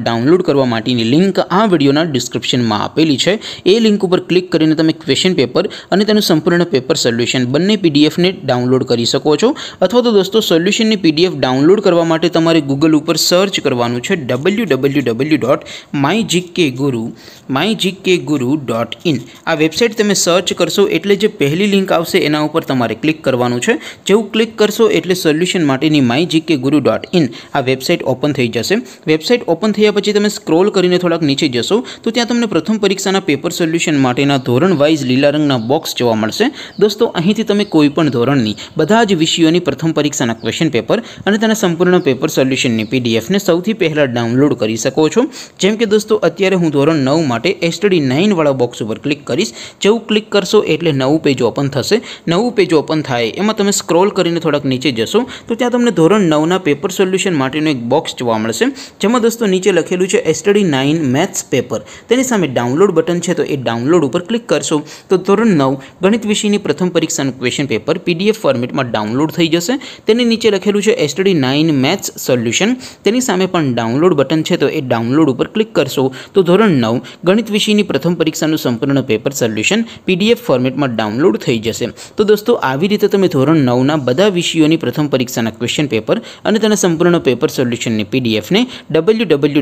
download કરવા માટેની link આ વિડિયોના ડિસ્ક્રિપ્શનમાં આપેલી છે એ લિંક ઉપર ક્લિક કરીને તમે ક્વેશ્ચન પેપર અને તેનું સંપૂર્ણ પેપર સોલ્યુશન બંને પીડીએફ ને ડાઉનલોડ કરી શકો છો અથવા તો દોસ્તો સોલ્યુશન ની પીડીએફ ડાઉનલોડ કરવા માટે તમારે Google ઉપર સર્ચ કરવાનું છે www.mygkguru mygkguru.in આ વેબસાઈટ તમે સર્ચ કરશો એટલે જે પહેલી લિંક આવશે એના ઉપર તમારે ક્લિક કરવાનું છે જેવું ક્લિક કરશો એટલે સોલ્યુશન માટેની mygkguru.in આ વેબસાઈટ ઓપન થઈ જશે વેબસાઈટ ઓપન જે પછી તમે સ્ક્રોલ કરીને થોડક નીચે જશો તો ત્યાં તમને પ્રથમ પરીક્ષાના પેપર સોલ્યુશન માટેના ધોરણ વાઇઝ લીલા રંગના બોક્સ જોવા મળશે દોસ્તો અહીંથી તમે કોઈ પણ ધોરણની બધા જ વિષયોની પ્રથમ પરીક્ષાના ક્વેશ્ચન પેપર અને તેના સંપૂર્ણના પેપર સોલ્યુશનની પીડીએફ ને સૌથી પહેલા ડાઉનલોડ કરી શકો છો જેમ કે દોસ્તો અત્યારે હું ધોરણ 9 માટે STD 9 વાળો બોક્સ ઉપર ક્લિક કરીશ જેઉ ક્લિક કરશો એટલે નવું પેજ ઓપન થશે નવું પેજ ઓપન થાય એમાં તમે સ્ક્રોલ કરીને થોડક નીચે જશો તો ત્યાં તમને ધોરણ 9 ના પેપર સોલ્યુશન માટેનો એક બોક્સ જોવા મળશે જેમાં દોસ્તો નીચે લખેલું છે STD 9 मैथ्स પેપર તેની સામે ડાઉનલોડ બટન છે તો એ ડાઉનલોડ ઉપર ક્લિક કરશો તો ધોરણ 9 ગણિત વિષયની પ્રથમ પરીક્ષાનું ક્વેશ્ચન પેપર PDF ફોર્મેટમાં ડાઉનલોડ થઈ જશે તેની નીચે લખેલું છે STD 9 मैथ्स સોલ્યુશન તેની સામે પણ ડાઉનલોડ બટન છે તો એ ડાઉનલોડ ઉપર ક્લિક કરશો તો ધોરણ 9 ગણિત વિષયની પ્રથમ પરીક્ષાનું સંપૂર્ણ પેપર સોલ્યુશન PDF ફોર્મેટમાં ડાઉનલોડ થઈ જશે તો દોસ્તો આવી રીતે તમે ધોરણ 9 ના બધા વિષયોની પ્રથમ પરીક્ષાના ક્વેશ્ચન પેપર અને તેના સંપૂર્ણ પેપર સોલ્યુશનને PDF ને WW